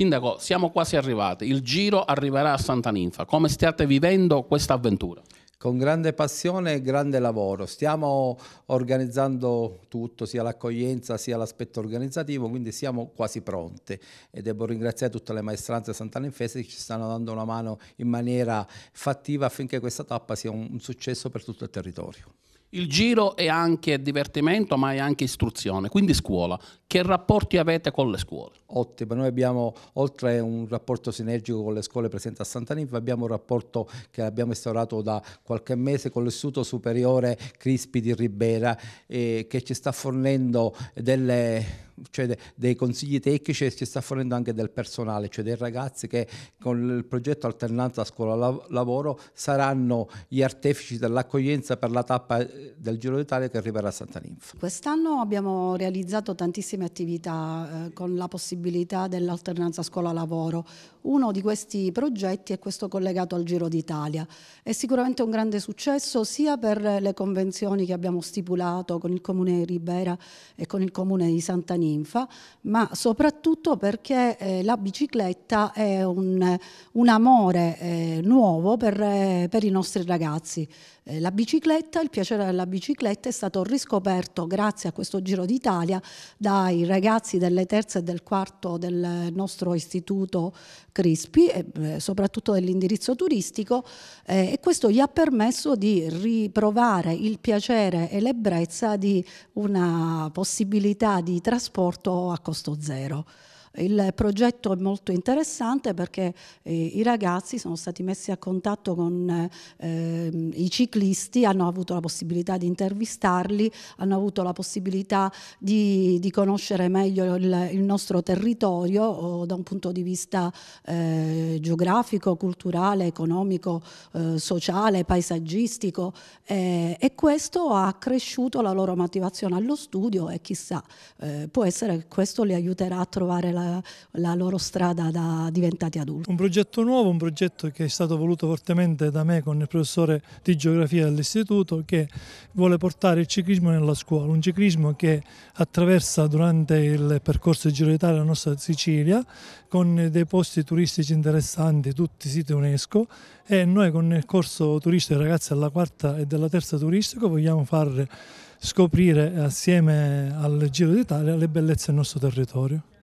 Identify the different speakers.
Speaker 1: Sindaco, siamo quasi arrivati, il giro arriverà a Santa Ninfa, come stiate vivendo questa avventura? Con grande passione e grande lavoro, stiamo organizzando tutto, sia l'accoglienza sia l'aspetto organizzativo, quindi siamo quasi pronti e devo ringraziare tutte le maestranze santaninfese che ci stanno dando una mano in maniera fattiva affinché questa tappa sia un successo per tutto il territorio. Il giro è anche divertimento, ma è anche istruzione, quindi scuola. Che rapporti avete con le scuole? Ottimo, noi abbiamo oltre a un rapporto sinergico con le scuole presenti a Sant'Anifa, abbiamo un rapporto che abbiamo instaurato da qualche mese con l'Istituto Superiore Crispi di Ribera eh, che ci sta fornendo delle cioè de, dei consigli tecnici e si sta fornendo anche del personale, cioè dei ragazzi che con il progetto alternanza scuola-lavoro saranno gli artefici dell'accoglienza per la tappa eh, del Giro d'Italia che arriverà a Santa Ninfa.
Speaker 2: Quest'anno abbiamo realizzato tantissime attività eh, con la possibilità dell'alternanza scuola-lavoro. Uno di questi progetti è questo collegato al Giro d'Italia. È sicuramente un grande successo sia per le convenzioni che abbiamo stipulato con il Comune di Ribera e con il Comune di Santa Ninfa, ninfa, ma soprattutto perché eh, la bicicletta è un, un amore eh, nuovo per, eh, per, i nostri ragazzi. Eh, la bicicletta, il piacere della bicicletta è stato riscoperto grazie a questo Giro d'Italia dai ragazzi delle terze e del quarto del nostro istituto Crispi, eh, soprattutto dell'indirizzo turistico, e questo gli ha permesso di riprovare il piacere e l'ebbrezza di una possibilità di trasporto trasporto a costo zero. Il progetto è molto interessante perché eh, i ragazzi sono stati messi a contatto con eh, i ciclisti, hanno avuto la possibilità di intervistarli, hanno avuto la possibilità di, di conoscere meglio il, il nostro territorio da un punto di vista eh, geografico, culturale, economico, eh, sociale, paesaggistico eh, e questo ha accresciuto la loro motivazione allo studio e chissà, eh, può essere che questo li aiuterà a trovare la eh, la, loro strada da diventati adulti. Un
Speaker 3: progetto nuovo, un progetto che è stato voluto fortemente da me con il professore di geografia dell'istituto che vuole portare il ciclismo nella scuola, un ciclismo che attraversa durante il percorso Giro d'Italia la nostra Sicilia con dei posti turistici interessanti, tutti siti UNESCO e noi con il corso turistico ragazzi alla quarta e della terza turistica vogliamo far scoprire assieme al Giro d'Italia le bellezze del nostro territorio.